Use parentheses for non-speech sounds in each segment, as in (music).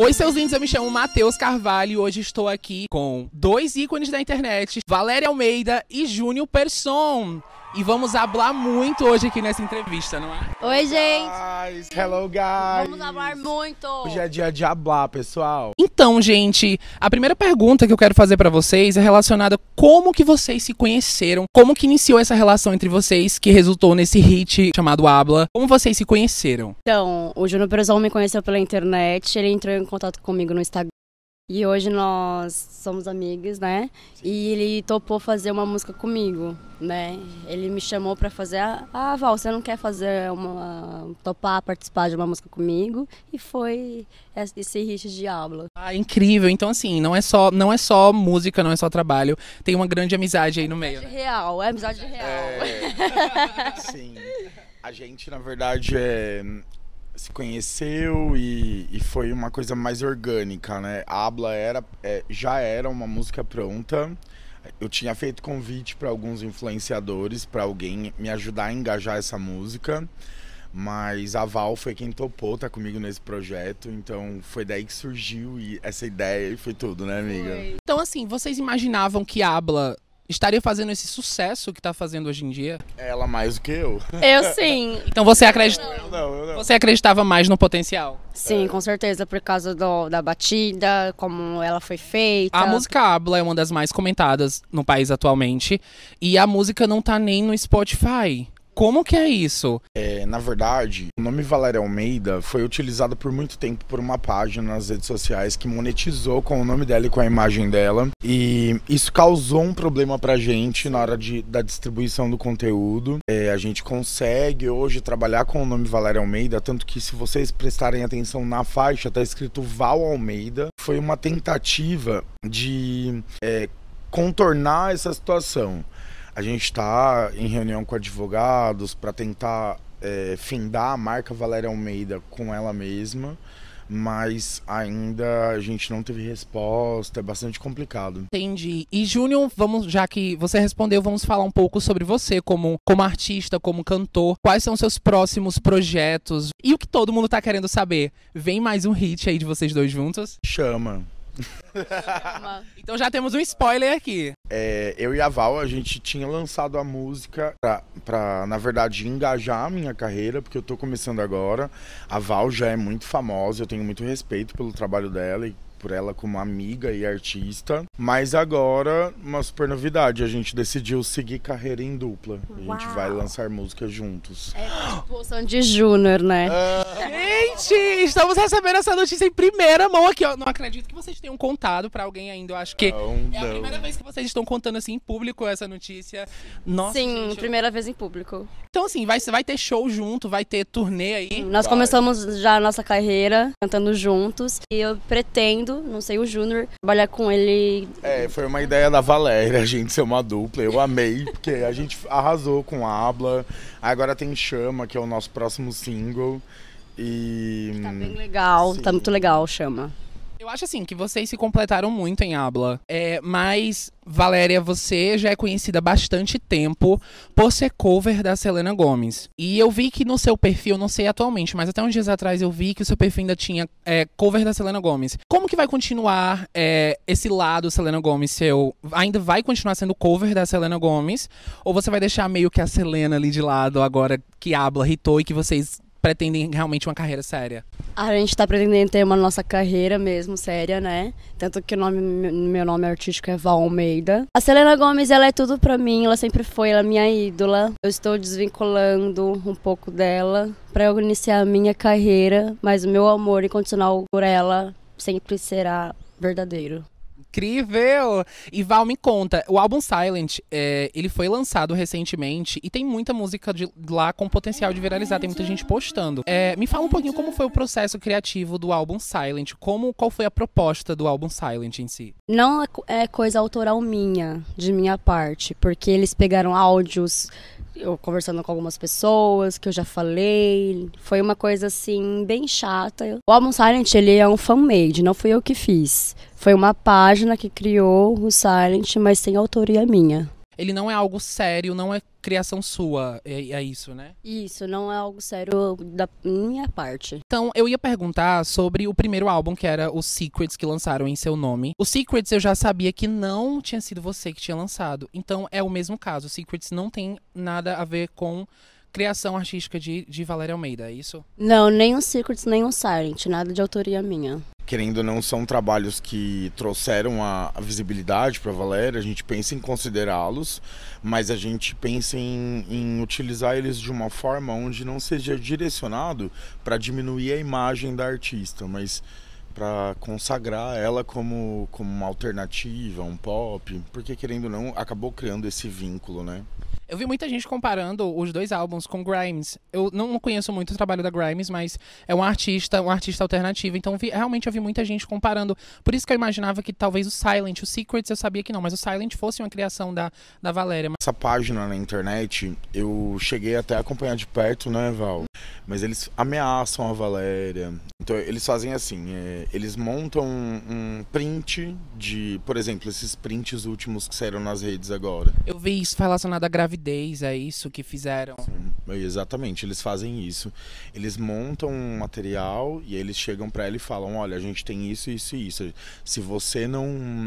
Oi, seus lindos, eu me chamo Matheus Carvalho e hoje estou aqui com dois ícones da internet, Valéria Almeida e Júnior Person. E vamos falar muito hoje aqui nessa entrevista, não é? Oi, gente! Guys, hello, guys! Vamos falar muito! Hoje é dia de hablar, pessoal! Então, gente, a primeira pergunta que eu quero fazer para vocês é relacionada como que vocês se conheceram, como que iniciou essa relação entre vocês que resultou nesse hit chamado Abla. como vocês se conheceram? Então, o Júnior Brasão me conheceu pela internet, ele entrou em contato comigo no Instagram, e hoje nós somos amigas, né? E ele topou fazer uma música comigo, né? Ele me chamou para fazer. Ah, Val, você não quer fazer uma. topar participar de uma música comigo? E foi esse hit de aula. Ah, incrível. Então, assim, não é só não é só música, não é só trabalho. Tem uma grande amizade aí no meio. Né? Amizade né? real, é amizade real. É... Sim. A gente, na verdade, é, se conheceu e, e, foi uma coisa mais orgânica, né? A Abla era, é, já era uma música pronta. Eu tinha feito convite para alguns influenciadores, para alguém me ajudar a engajar essa música. Mas a Val foi quem topou, tá comigo nesse projeto. Então foi daí que surgiu e essa ideia e foi tudo, né, amiga? Então, assim, vocês imaginavam que a Abla estaria fazendo esse sucesso que tá fazendo hoje em dia? Ela mais do que eu. Eu sim. (laughs) Então você acredita. Eu não, eu não. Você acreditava mais no potencial? Sim, com certeza, por causa do, da batida, como ela foi feita. A música Abla é uma das mais comentadas no país atualmente. E a música não tá nem no Spotify. Como que é isso? É, na verdade, o nome Valéria Almeida foi utilizado por muito tempo por uma página nas redes sociais que monetizou com o nome dela e com a imagem dela. E isso causou um problema pra gente na hora de, da distribuição do conteúdo. É, a gente consegue hoje trabalhar com o nome Valéria Almeida, tanto que se vocês prestarem atenção na faixa, tá escrito Val Almeida. Foi uma tentativa de é, contornar essa situação. A gente está em reunião com advogados para tentar é, findar a marca Valéria Almeida com ela mesma, mas ainda a gente não teve resposta, é bastante complicado. Entendi. E Júnior, vamos, já que você respondeu, vamos falar um pouco sobre você como, como artista, como cantor. Quais são seus próximos projetos? E o que todo mundo tá querendo saber? Vem mais um hit aí de vocês dois juntos? Chama. (laughs) então já temos um spoiler aqui. É, eu e a Val, a gente tinha lançado a música pra, pra, na verdade, engajar a minha carreira, porque eu tô começando agora. A Val já é muito famosa, eu tenho muito respeito pelo trabalho dela e por ela como amiga e artista. Mas agora, uma super novidade, a gente decidiu seguir carreira em dupla. A gente vai lançar música juntos. É tipo Sandy Júnior, né? É. Gente, estamos recebendo essa notícia em primeira mão aqui. não acredito que vocês tenham contado pra alguém ainda. Eu acho que Não, é a primeira vez que vocês estão contando assim em público essa notícia. Nossa, Sim, gente, eu- primeira vez em público. Então, assim, vai, vai ter show junto, vai ter turnê aí. Nós Vai. começamos já a nossa carreira cantando juntos e eu pretendo, não sei o Júnior, trabalhar com ele. É, foi uma ideia da Valéria, a (laughs) gente ser uma dupla. Eu amei, porque a gente arrasou com a Abla. Agora tem Chama, que é o nosso próximo single. E. Tá hum, bem legal, tá Sim. tá muito legal, chama. Eu acho assim que vocês se completaram muito em Abla. É, mas, Valéria, você já é conhecida há bastante tempo por ser cover da Selena Gomes. E eu vi que no seu perfil, não sei atualmente, mas até uns dias atrás eu vi que o seu perfil ainda tinha é, cover da Selena Gomes. Como que vai continuar é, esse lado Selena Gomes seu? Ainda vai continuar sendo cover da Selena Gomes? Ou você vai deixar meio que a Selena ali de lado agora que Abla hitou e que vocês pretendem realmente uma carreira séria? A gente está pretendendo ter uma nossa carreira mesmo séria, né? Tanto que o nome, meu nome artístico é Val Almeida. A Selena Gomes, ela é tudo para mim, ela sempre foi, ela é minha ídola. Eu estou desvinculando um pouco dela para eu iniciar a minha carreira, mas o meu amor incondicional por ela sempre será verdadeiro incrível! E Val me conta, o álbum Silent, é, ele foi lançado recentemente e tem muita música de lá com potencial de viralizar, tem muita gente postando. É, me fala um pouquinho como foi o processo criativo do álbum Silent, como qual foi a proposta do álbum Silent em si? Não é, é coisa autoral minha, de minha parte, porque eles pegaram áudios eu conversando com algumas pessoas que eu já falei. Foi uma coisa assim bem chata. O álbum Silent ele é um fan-made, não fui eu que fiz. Foi uma página que criou o Silent, mas sem autoria minha. Ele não é algo sério, não é criação sua, é, é, isso, né? Isso, não é algo sério da minha parte. Então, eu ia perguntar sobre o primeiro álbum, que era o Secrets, que lançaram em seu nome. O Secrets eu já sabia que não tinha sido você que tinha lançado. Então, é o mesmo caso. O Secrets não tem nada a ver com criação artística de, de Valéria Almeida, é isso? Não, nem o Secrets, nem o Silent, nada de autoria minha querendo ou não, são trabalhos que trouxeram a, a visibilidade para Valéria. A gente pensa em considerá-los, mas a gente pensa em, em, utilizar eles de uma forma onde não seja direcionado para diminuir a imagem da artista, mas para consagrar ela como, como uma alternativa, um pop, porque querendo ou não, acabou criando esse vínculo, né? Eu vi muita gente comparando os dois álbuns com Grimes. Eu não conheço muito o trabalho da Grimes, mas é um artista, um artista alternativo. Então, vi, realmente eu vi muita gente comparando. Por isso que eu imaginava que talvez o Silent, o Secrets, eu sabia que não, mas o Silent fosse uma criação da, da Valéria. Essa página na internet, eu cheguei até a acompanhar de perto, né, Val? mas eles ameaçam a Valéria. Então eles fazem assim, é, eles montam um, um, print de, por exemplo, esses prints últimos que saíram nas redes agora. Eu vi isso relacionado à gravidez, é isso que fizeram. Sim, exatamente, eles fazem isso. Eles montam um material e eles chegam para ela e falam, olha, a gente tem isso, isso e isso. Se você não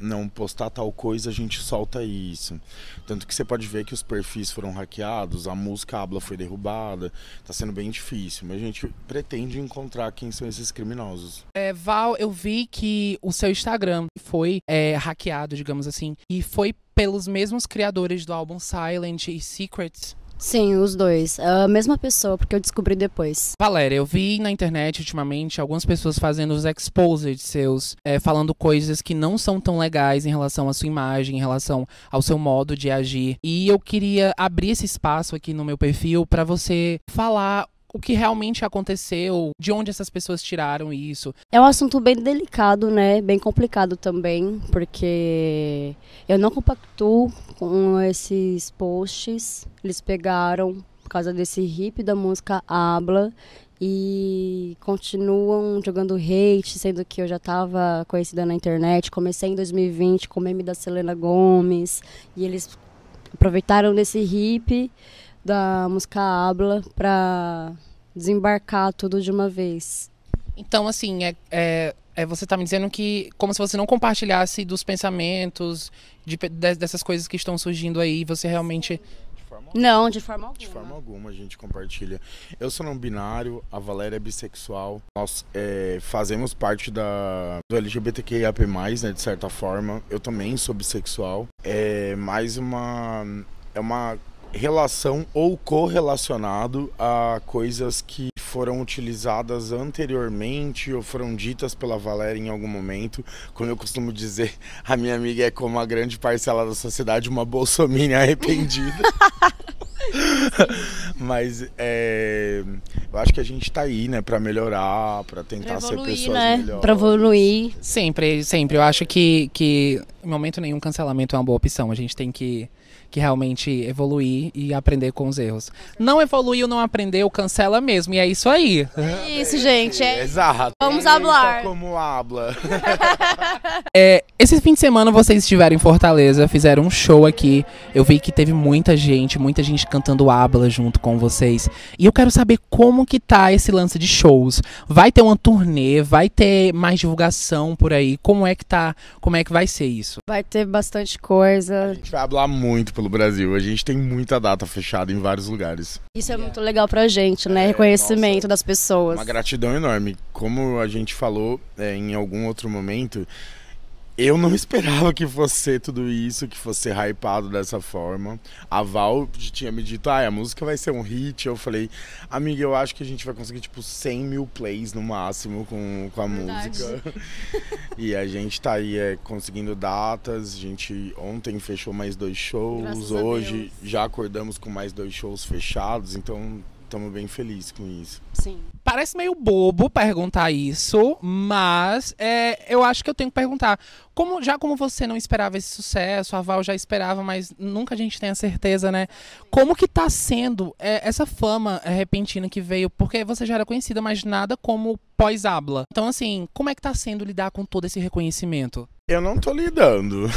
não postar tal coisa, a gente solta isso. Tanto que você pode ver que os perfis foram hackeados, a música a Abla foi derrubada, tá sendo bem difícil. Mas A gente pretende encontrar quem são esses criminosos. É, Val, eu vi que o seu Instagram foi é, hackeado, digamos assim, e foi pelos mesmos criadores do álbum Silent e Secrets. Sim, os dois. A mesma pessoa, porque eu descobri depois. Valéria, eu vi na internet ultimamente algumas pessoas fazendo os exposed seus, é, falando coisas que não são tão legais em relação à sua imagem, em relação ao seu modo de agir. E eu queria abrir esse espaço aqui no meu perfil para você falar o que realmente aconteceu, de onde essas pessoas tiraram isso. É um assunto bem delicado, né? Bem complicado também, porque eu não compactuo com esses posts. Eles pegaram por causa desse hip da música Habla e continuam jogando hate, sendo que eu já estava conhecida na internet. Comecei em 2020 com o meme da Selena Gomes e eles aproveitaram desse hip da música Habla para desembarcar tudo de uma vez. Então, assim, é, é, é você está me dizendo que como se você não compartilhasse dos pensamentos, de, de, dessas coisas que estão surgindo aí, você realmente... De forma não, de forma alguma. De forma alguma a gente compartilha. Eu sou não binário, a Valéria é bissexual. Nós é, fazemos parte da, do LGBTQIAP+, né, de certa forma. Eu também sou bissexual. É mais uma... É uma relação ou correlacionado a coisas que foram utilizadas anteriormente ou foram ditas pela Valéria em algum momento. Como eu costumo dizer, a minha amiga é como a grande parcela da sociedade, uma bolsominha arrependida. (laughs) Mas é, eu acho que a gente está aí, né, para melhorar, para tentar pra evoluir, ser pessoas né? melhores. Para evoluir. Sempre, sempre. Eu acho que, que em momento nenhum cancelamento é uma boa opção. A gente tem que que realmente evoluir e aprender com os erros. Não evoluiu, não aprendeu, cancela mesmo. E é isso aí. É isso, gente. É... Exato. Vamos falar. Então, como habla. (laughs) é, esse fim de semana vocês estiveram em Fortaleza, fizeram um show aqui. Eu vi que teve muita gente, muita gente cantando habla junto com vocês. E eu quero saber como que tá esse lance de shows. Vai ter uma turnê, vai ter mais divulgação por aí. Como é que tá? Como é que vai ser isso? Vai ter bastante coisa. A gente vai hablar muito, pelo Brasil. A gente tem muita data fechada em vários lugares. Isso é muito legal pra gente, né? É, Reconhecimento nossa, das pessoas. Uma gratidão enorme. Como a gente falou é, em algum outro momento, eu não (laughs) esperava que fosse tudo isso, que fosse hypado dessa forma. A Val tinha me dito, ah, a música vai ser um hit. Eu falei, amiga, eu acho que a gente vai conseguir, tipo, 100 mil plays no máximo com, com a Verdade. música. (laughs) e a gente tá aí é, conseguindo datas. A gente ontem fechou mais dois shows. Graças Hoje já acordamos com mais dois shows fechados. Então estamos bem felizes com isso. Sim. Parece meio bobo perguntar isso, mas é, eu acho que eu tenho que perguntar. Como, já como você não esperava esse sucesso, a Val já esperava, mas nunca a gente tem a certeza, né? Como que tá sendo é, essa fama repentina que veio? Porque você já era conhecida, mas nada como pós-abla. Então, assim, como é que tá sendo lidar com todo esse reconhecimento? Eu não tô lidando.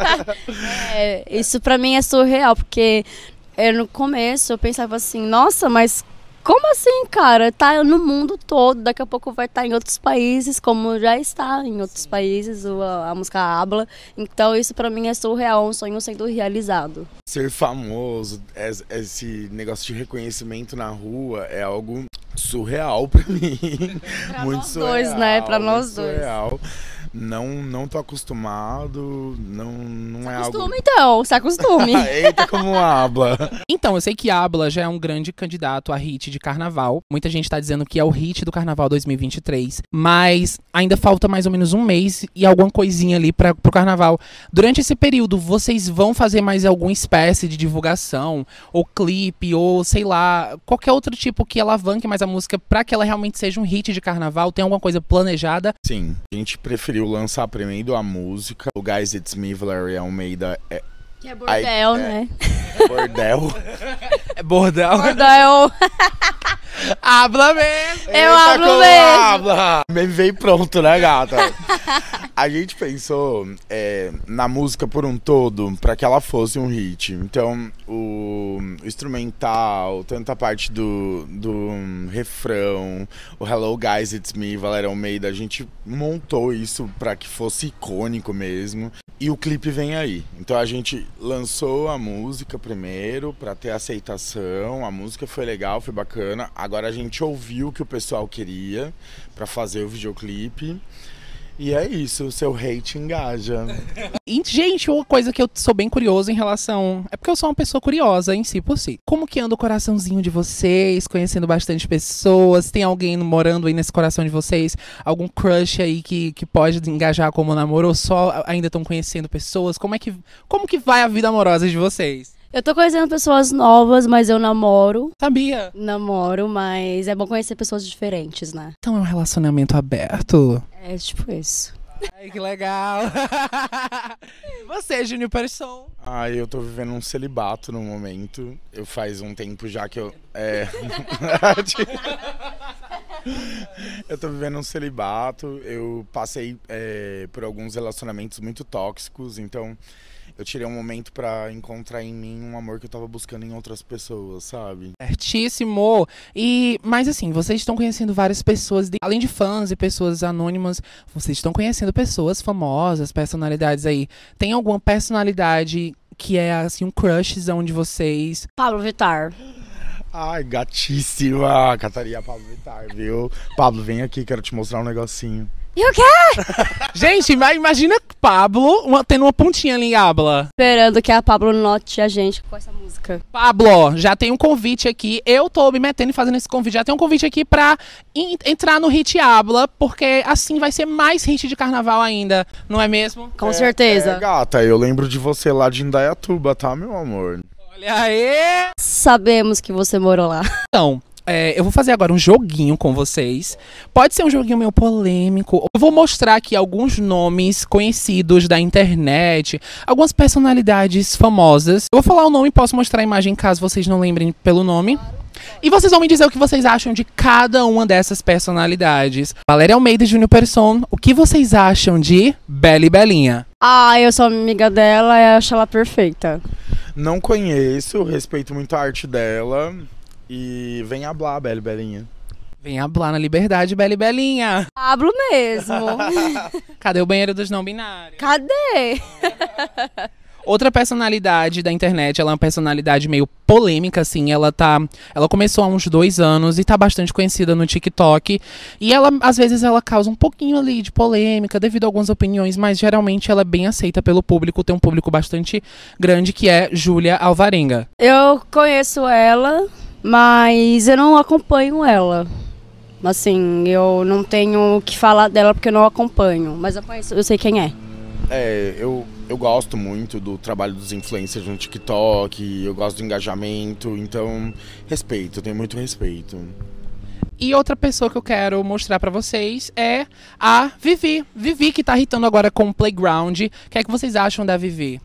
(laughs) é, isso para mim é surreal, porque eu, é, no começo eu pensava assim, nossa, mas como assim, cara? Tá no mundo todo, daqui a pouco vai estar tá em outros países, como já está em outros Sim. países a, a, música Habla. Então isso para mim é surreal, um sonho sendo realizado. Ser famoso, esse negócio de reconhecimento na rua é algo surreal para (laughs) mim. pra muito nós surreal, dois, né? Para nós dois não não tô acostumado, não, não é algo... então, se acostume. (laughs) Eita como habla. Então, eu sei que Habla já é um grande candidato a hit de carnaval. Muita gente tá dizendo que é o hit do carnaval 2023, mas ainda falta mais ou menos um mês e alguma coisinha ali para pro carnaval. Durante esse período, vocês vão fazer mais alguma espécie de divulgação, ou clipe, ou sei lá, qualquer outro tipo que alavanque mais a música para que ela realmente seja um hit de carnaval? Tem alguma coisa planejada? Sim, a gente preferiu conseguiu lançar primeiro a música. O Guys It's Me, Valeria Almeida, é, que é bordel, Aí, é. né? É, bordel. (laughs) é bordel. Bordel. (laughs) habla mesmo. Eu abro hablo mesmo. Habla. Me veio pronto, né, gata? A gente pensou é, na música por um todo para que ela fosse um hit. Então, o instrumental, tanta parte do, do refrão, o Hello Guys, It's Me, Valéria Almeida, a gente montou isso para que fosse icônico mesmo. E o clipe vem aí. Então a gente lançou a música primeiro para ter aceitação. A música foi legal, foi bacana. Agora a gente ouviu o que o pessoal queria para fazer o videoclipe. E é isso, o seu hate engaja. E, gente, uma coisa que eu sou bem curioso em relação. É porque eu sou uma pessoa curiosa em si por si. Como que anda o coraçãozinho de vocês, conhecendo bastante pessoas? Tem alguém morando aí nesse coração de vocês? Algum crush aí que, que pode engajar como namoro? Ou só ainda estão conhecendo pessoas? Como é que. Como que vai a vida amorosa de vocês? Eu tô conhecendo pessoas novas, mas eu namoro. Sabia? Namoro, mas é bom conhecer pessoas diferentes, né? Então é um relacionamento aberto. É tipo isso. Ai, que legal. (laughs) e você, Júnior Persson? Ah, eu tô vivendo um celibato no momento. Eu faz um tempo já que eu. É. (laughs) eu tô vivendo um celibato. Eu passei é, por alguns relacionamentos muito tóxicos, então eu tirei um momento para encontrar em mim um amor que eu tava buscando em outras pessoas, sabe? Certíssimo! E, mas assim, vocês estão conhecendo várias pessoas, de, além de fãs e pessoas anônimas, vocês estão conhecendo pessoas famosas, personalidades aí. Tem alguma personalidade que é, assim, um crushzão de vocês? Pablo Vittar. Ai, gatíssima! Cataria Pablo Vittar, viu? Pablo, vem aqui, quero te mostrar um negocinho. E o quê? (laughs) gente, mas imagina Pablo uma, tendo uma pontinha ali em Abla. Esperando que a Pablo note a gente com essa música. Pablo, já tem um convite aqui. Eu tô me metendo e fazendo esse convite. Já tem um convite aqui pra in, entrar no Hit Abla, porque assim vai ser mais hit de carnaval ainda, não é mesmo? Com é, certeza. É, gata, eu lembro de você lá de Indaiatuba, tá, meu amor? Olha aí! Sabemos que você morou lá. Então, é, eu vou fazer agora um joguinho com vocês. Pode ser um joguinho meio polêmico. Eu vou mostrar aqui alguns nomes conhecidos da internet, algumas personalidades famosas. Eu vou falar o nome e posso mostrar a imagem caso vocês não lembrem pelo nome. E vocês vão me dizer o que vocês acham de cada uma dessas personalidades. Valéria Almeida e Júnior Person, o que vocês acham de Bela e Belinha? Ah, eu sou amiga dela e acho ela perfeita. Não conheço, respeito muito a arte dela. E vem hablar, Beli Belinha. Vem hablar na liberdade, Beli Belinha. Abro mesmo. (laughs) Cadê o banheiro dos não binários? Cadê? Outra personalidade da internet, ela é uma personalidade meio polêmica, assim. Ela tá. Ela começou há uns dois anos e tá bastante conhecida no TikTok. E ela, às vezes, ela causa um pouquinho ali de polêmica devido a algumas opiniões, mas geralmente ela é bem aceita pelo público, tem um público bastante grande que é Júlia Alvarenga. Eu conheço ela mas eu não acompanho ela. Assim, eu não tenho o que falar dela porque eu não acompanho. Mas eu, conheço, eu sei quem é. É, eu, eu gosto muito do trabalho dos influencers no TikTok, eu gosto do engajamento, então respeito, tenho muito respeito. E outra pessoa que eu quero mostrar para vocês é a Vivi. Vivi que tá irritando agora com o Playground. O que é que vocês acham da Vivi?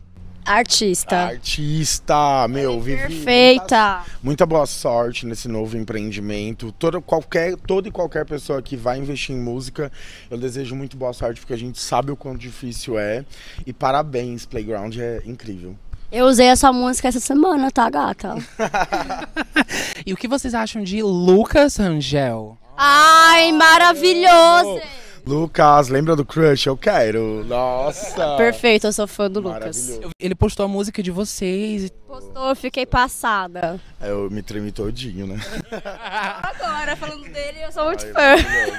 Artista. Artista, meu, é Vivi. Perfeita. Muita, muita, boa sorte nesse novo empreendimento. Toda, qualquer, toda e qualquer pessoa que vai investir em música, eu desejo muito boa sorte, porque a gente sabe o quão difícil é. E parabéns, Playground é incrível. Eu usei essa música essa semana, tá, gata? (laughs) e o que vocês acham de Lucas Rangel? Ai, maravilhoso! Lucas, lembra do Crush? Eu quero. Nossa. Perfeito, eu sou fã do Lucas. Ele postou a música de vocês. Postou, fiquei passada. É, eu me tremi todinho, né? (laughs) Agora, falando dele, eu sou muito fã.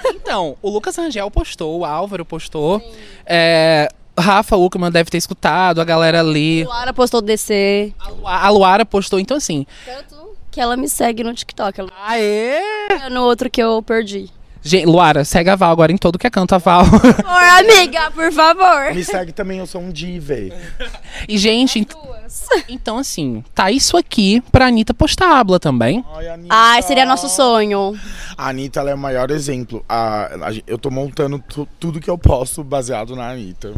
Então, o Lucas Rangel postou, o Álvaro postou. É, Rafa Uckman deve ter escutado, a galera ali. Luara postou DC. A Lu- A Luara postou, então assim. Tanto que ela me segue no TikTok. Ela Aê! no outro que eu perdi. Gente, Luara, segue a Val agora em todo que é canto a Val. Oi, (laughs) amiga, por favor. Me segue também, eu sou um dive. E, gente, ent então assim, tá isso aqui pra Anitta postar a Abla também. Ai, Ai, seria nosso sonho. A Anitta, ela é o maior exemplo. A, a, eu tô montando tudo que eu posso baseado na Anitta.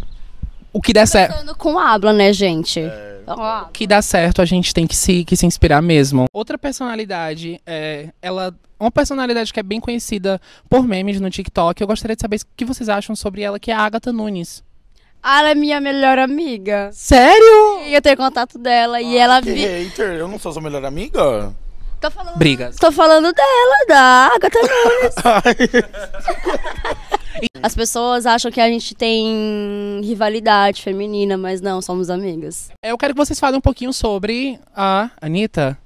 O que der certo. com a Abla, né, gente? É. Então, o que dá certo, a gente tem que se, que se inspirar mesmo. Outra personalidade, é, ela uma personalidade que é bem conhecida por memes no TikTok. Eu gostaria de saber o que vocês acham sobre ela, que é a Agatha Nunes. Ela é minha melhor amiga. Sério? E eu tenho contato dela ah, e ela ah, vi... hater, eu não sou sua melhor amiga? Tô falando... Brigas. Tô falando dela, da Agatha Nunes. (laughs) As pessoas acham que a gente tem rivalidade feminina, mas não, somos amigas. Eu quero que vocês falem um pouquinho sobre a Anitta.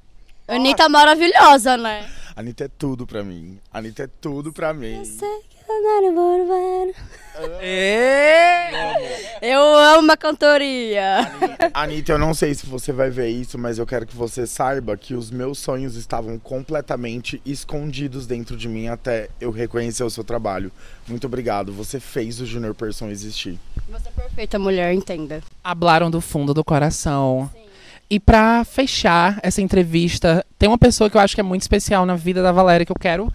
Anitta é maravilhosa, né? Anitta é tudo pra mim. Anitta é tudo pra mim. Eu sei que eu não volver. Eu amo uma cantoria. Anitta, Anitta, eu não sei se você vai ver isso, mas eu quero que você saiba que os meus sonhos estavam completamente escondidos dentro de mim até eu reconhecer o seu trabalho. Muito obrigado. Você fez o Junior Person existir. Você é perfeita, mulher, entenda. Hablaram do fundo do coração. Sim. E para fechar essa entrevista, tem uma pessoa que eu acho que é muito especial na vida da Valéria que eu quero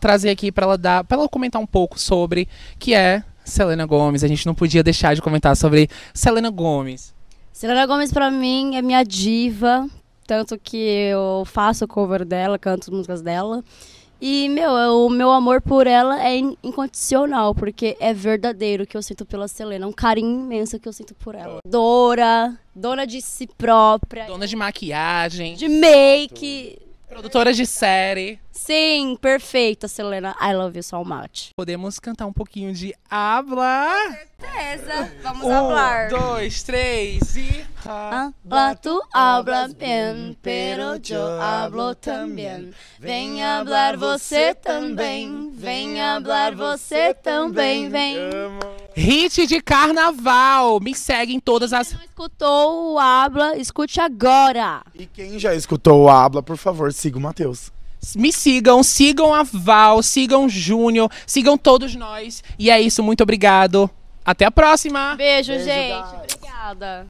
trazer aqui para ela dar, para ela comentar um pouco sobre, que é Selena Gomes. A gente não podia deixar de comentar sobre Selena Gomes. Selena Gomes para mim é minha diva, tanto que eu faço cover dela, canto músicas dela. E, meu, é, o meu amor por ela é incondicional, porque é verdadeiro que eu sinto pela Selena. É um carinho imenso que eu sinto por ela. Dora, dona de si própria. Dona de maquiagem. De make. Produtora de série. Sim, perfeita, Selena. I love you so much. Podemos cantar um pouquinho de Habla certeza. (laughs) Vamos um, dois, três e. Ah, lá tu habla bien, pero yo hablo también. Vem hablar você também. Vem hablar você também. Vem. Hit de carnaval. Me segue em todas as. Quem não escutou o Abla? escute agora. E quem já escutou o Abla, por favor, siga o Matheus me sigam, sigam a Val, sigam Júnior, sigam todos nós. E é isso, muito obrigado. Até a próxima. Beijo, Beijo gente. Guys. Obrigada.